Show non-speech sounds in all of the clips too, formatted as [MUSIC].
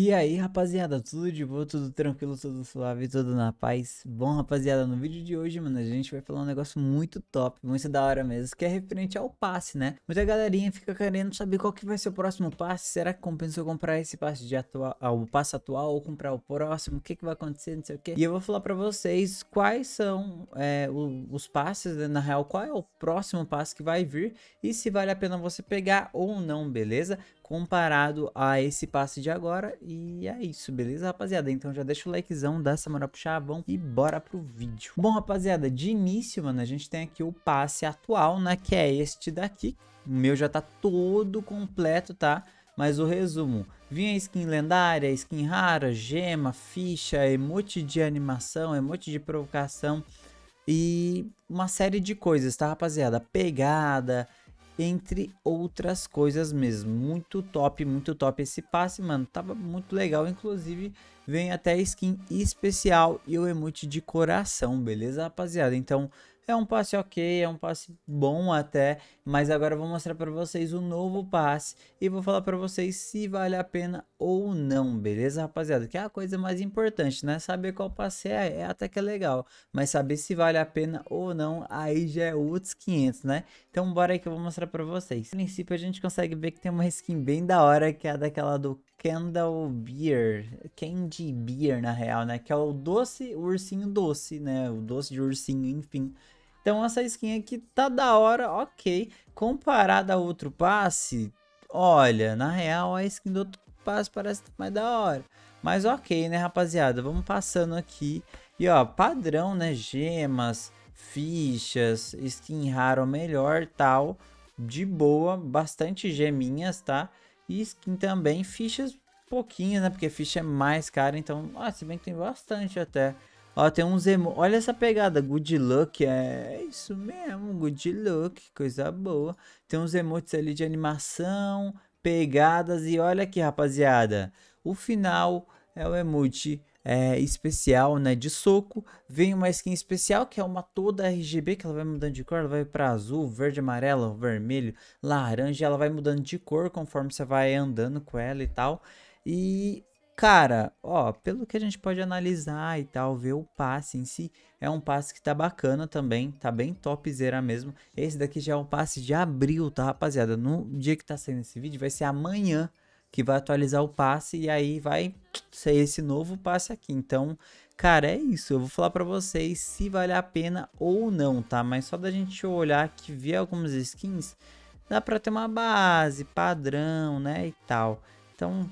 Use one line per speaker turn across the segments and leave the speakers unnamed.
E aí, rapaziada, tudo de boa, tudo tranquilo, tudo suave, tudo na paz? Bom, rapaziada, no vídeo de hoje, mano, a gente vai falar um negócio muito top, muito da hora mesmo, que é referente ao passe, né? Muita galerinha fica querendo saber qual que vai ser o próximo passe, será que compensou comprar esse passe de atual, ah, o passe atual ou comprar o próximo, o que que vai acontecer, não sei o que. E eu vou falar pra vocês quais são é, o, os passes, né? na real, qual é o próximo passe que vai vir e se vale a pena você pegar ou não, beleza? comparado a esse passe de agora. E é isso, beleza, rapaziada? Então já deixa o likezão, dá essa moral pro chavão e bora pro vídeo. Bom, rapaziada, de início, mano, a gente tem aqui o passe atual, né? Que é este daqui. O meu já tá todo completo, tá? Mas o resumo, vinha skin lendária, skin rara, gema, ficha, emote de animação, emote de provocação e uma série de coisas, tá rapaziada? Pegada, entre outras coisas mesmo. Muito top, muito top esse passe, mano. Tava muito legal, inclusive vem até a skin especial e o emote de coração, beleza rapaziada? Então é um passe ok, é um passe bom até, mas agora eu vou mostrar para vocês o novo passe e vou falar para vocês se vale a pena ou não, beleza rapaziada? Que é a coisa mais importante, né? Saber qual passe é, é até que é legal, mas saber se vale a pena ou não, aí já é outros 500, né? Então bora aí que eu vou mostrar para vocês. No princípio a gente consegue ver que tem uma skin bem da hora, que é a daquela do Candle Beer, Candy Beer na real, né? Que é o doce, o ursinho doce, né? O doce de ursinho, enfim. Então essa skin aqui tá da hora, ok. Comparada a outro passe, olha, na real a skin do outro passe parece mais da hora. Mas ok, né rapaziada, vamos passando aqui. E ó, padrão, né? Gemas, fichas, skin raro melhor, tal. De boa, bastante geminhas, tá? E skin também, fichas pouquinhas, né? Porque ficha é mais cara, então... Ah, se bem que tem bastante até. Ó, tem uns emo... Olha essa pegada, good luck, é, é isso mesmo, good luck, coisa boa. Tem uns emotes ali de animação, pegadas, e olha aqui, rapaziada. O final é o emote é, especial, né, de soco. Vem uma skin especial, que é uma toda RGB, que ela vai mudando de cor, ela vai para azul, verde, amarelo, vermelho, laranja, ela vai mudando de cor conforme você vai andando com ela e tal. E cara, ó, pelo que a gente pode analisar e tal, ver o passe em si, é um passe que tá bacana também, tá bem topzera mesmo. Esse daqui já é um passe de abril, tá, rapaziada? No dia que tá saindo esse vídeo, vai ser amanhã que vai atualizar o passe e aí vai ser esse novo passe aqui. Então, cara, é isso. Eu vou falar para vocês se vale a pena ou não, tá? Mas só da gente olhar que ver algumas skins, dá para ter uma base, padrão, né, e tal. Então,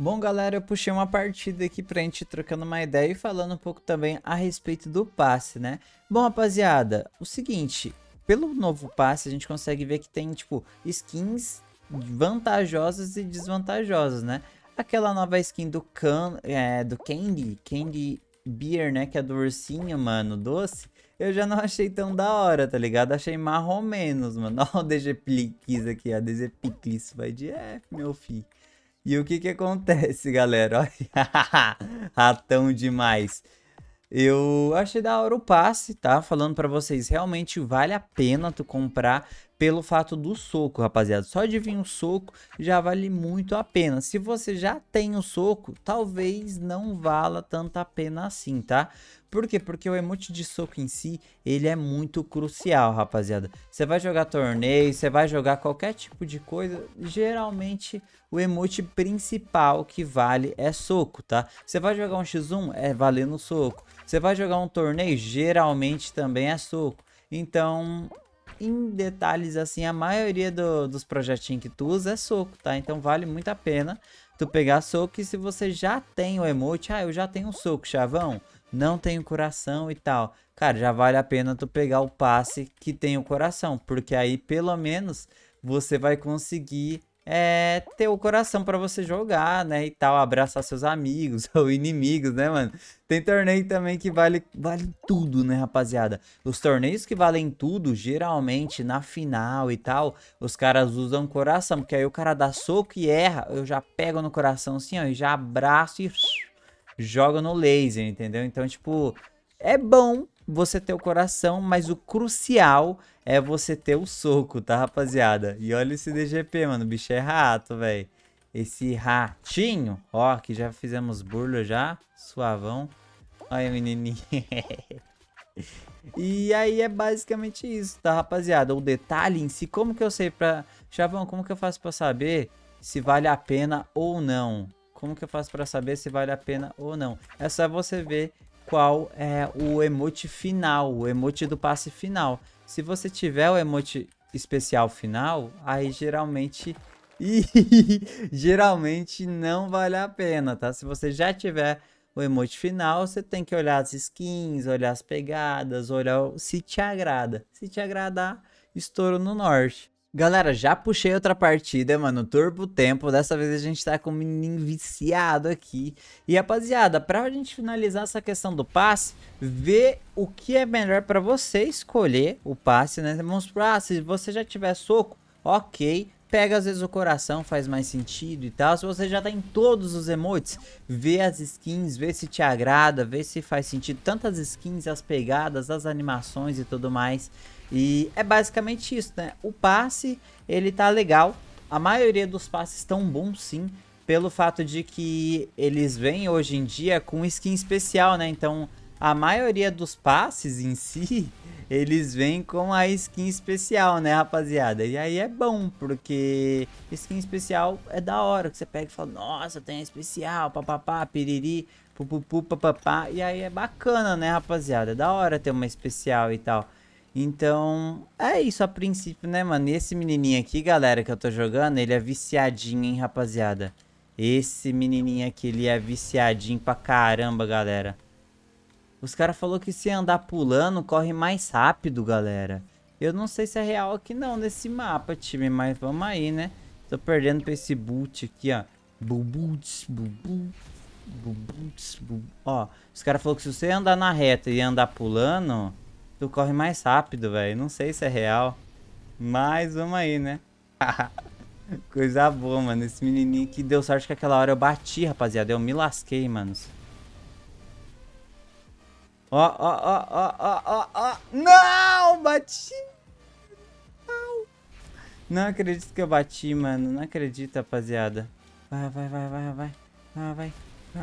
Bom, galera, eu puxei uma partida aqui pra gente trocando uma ideia e falando um pouco também a respeito do passe, né? Bom, rapaziada, o seguinte, pelo novo passe a gente consegue ver que tem, tipo, skins vantajosas e desvantajosas, né? Aquela nova skin do, can, é, do Candy, Candy Beer, né? Que é do ursinho, mano, doce. Eu já não achei tão da hora, tá ligado? Achei marrom menos, mano. [LAUGHS] Olha o DGPlix aqui, ó. DGPlix vai de F, meu filho. E o que que acontece, galera? [LAUGHS] Olha, [LAUGHS] ratão demais. Eu achei da hora o passe, tá? Falando para vocês, realmente vale a pena tu comprar pelo fato do soco, rapaziada. Só de vir o soco já vale muito a pena. Se você já tem o soco, talvez não vala tanto a pena assim, tá? Por quê? Porque o emote de soco em si, ele é muito crucial, rapaziada. Você vai jogar torneio, você vai jogar qualquer tipo de coisa, geralmente o emote principal que vale é soco, tá? Você vai jogar um x1, é valendo soco. Você vai jogar um torneio, geralmente também é soco. Então, em detalhes assim, a maioria do, dos projetinhos que tu usa é soco, tá? Então vale muito a pena tu pegar soco e se você já tem o emote, ah, eu já tenho um soco, chavão, não tenho coração e tal. Cara, já vale a pena tu pegar o passe que tem o coração, porque aí pelo menos você vai conseguir é, ter o coração para você jogar, né, e tal, abraçar seus amigos [LAUGHS] ou inimigos, né, mano? Tem torneio também que vale, vale tudo, né, rapaziada? Os torneios que valem tudo, geralmente na final e tal, os caras usam coração, porque aí o cara dá soco e erra, eu já pego no coração assim, ó, e já abraço e [LAUGHS] jogo no laser, entendeu? Então, tipo, é bom, você ter o coração, mas o crucial é você ter o soco, tá, rapaziada? E olha esse DGP, mano, o bicho é rato, velho. Esse ratinho, ó, que já fizemos burla já, suavão. Olha o menininho. [LAUGHS] e aí é basicamente isso, tá, rapaziada? O detalhe em si, como que eu sei pra... Chavão, como que eu faço pra saber se vale a pena ou não? Como que eu faço pra saber se vale a pena ou não? É só você ver qual é o emote final, o emote do passe final. Se você tiver o emote especial final, aí geralmente [LAUGHS] geralmente não vale a pena, tá? Se você já tiver o emote final, você tem que olhar as skins, olhar as pegadas, olhar se te agrada. Se te agradar, estouro no norte. Galera, já puxei outra partida, mano, turbo tempo, dessa vez a gente tá com um menino viciado aqui. E rapaziada, pra gente finalizar essa questão do passe, ver o que é melhor pra você escolher o passe, né? Vamos supor, ah, se você já tiver soco, ok, pega às vezes o coração, faz mais sentido e tal. Se você já tá em todos os emotes, vê as skins, vê se te agrada, vê se faz sentido. Tantas skins, as pegadas, as animações e tudo mais. E é basicamente isso, né? O passe, ele tá legal. A maioria dos passes estão bons sim, pelo fato de que eles vêm hoje em dia com skin especial, né? Então, a maioria dos passes em [LAUGHS] si eles vêm com a skin especial, né, rapaziada? E aí é bom, porque skin especial é da hora, que você pega e fala, nossa, tem a especial, papapá, piriri, pupupu, papapá. E aí é bacana, né, rapaziada? É da hora ter uma especial e tal. Então, é isso a princípio, né, mano? E esse menininho aqui, galera, que eu tô jogando, ele é viciadinho, hein, rapaziada? Esse menininho aqui, ele é viciadinho pra caramba, galera. Os caras falaram que se andar pulando, corre mais rápido, galera. Eu não sei se é real aqui não, nesse mapa, time. Mas vamos aí, né? Tô perdendo pra esse boot aqui, ó. Bubuts, bubu. Bubuts, bubu. Ó, os caras falaram que se você andar na reta e andar pulando, tu corre mais rápido, velho. Não sei se é real. Mas vamos aí, né? [LAUGHS] Coisa boa, mano. Esse menininho que deu sorte que aquela hora eu bati, rapaziada. Eu me lasquei, manos. Ó, ó, ó, ó, ó, ó, ó. Não, bati. Não. Não acredito que eu bati, mano. Não acredito, rapaziada. Vai, vai, vai, vai, vai. Vai, vai, vai,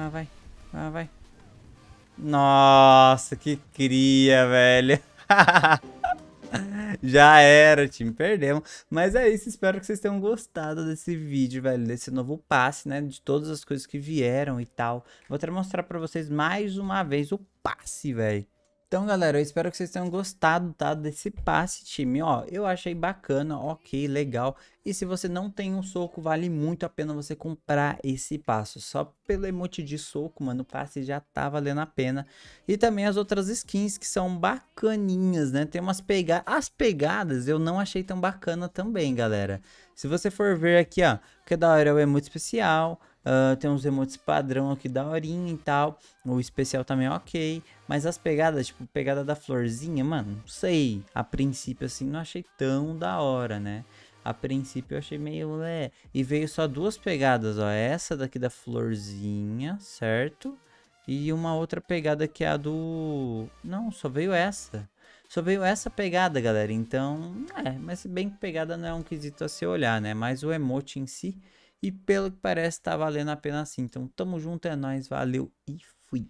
vai, vai, vai. Nossa, que cria, velho. [LAUGHS] [LAUGHS] Já era, time, perdemos. Mas é isso, espero que vocês tenham gostado desse vídeo, velho, desse novo passe, né, de todas as coisas que vieram e tal. Vou até mostrar pra vocês mais uma vez o passe, velho. Então, galera, eu espero que vocês tenham gostado, tá? Desse passe, time. Ó, eu achei bacana, ok, legal. E se você não tem um soco, vale muito a pena você comprar esse passo. Só pelo emote de soco, mano, o passe já tá valendo a pena. E também as outras skins que são bacaninhas, né? Tem umas pegadas... As pegadas eu não achei tão bacana também, galera. Se você for ver aqui, ó, que da hora é o emote especial... Uh, tem uns emotes padrão aqui da horinha e tal. O especial também é ok. Mas as pegadas, tipo, pegada da florzinha, mano, não sei. A princípio, assim, não achei tão da hora, né? A princípio eu achei meio lé. E veio só duas pegadas, ó. Essa daqui da florzinha, certo? E uma outra pegada que é a do... Não, só veio essa. Só veio essa pegada, galera. Então, é. Mas se bem que pegada não é um quesito a se olhar, né? Mas o emote em si e pelo que parece, tá valendo a pena sim. Então, tamo junto, é nóis, valeu e fui.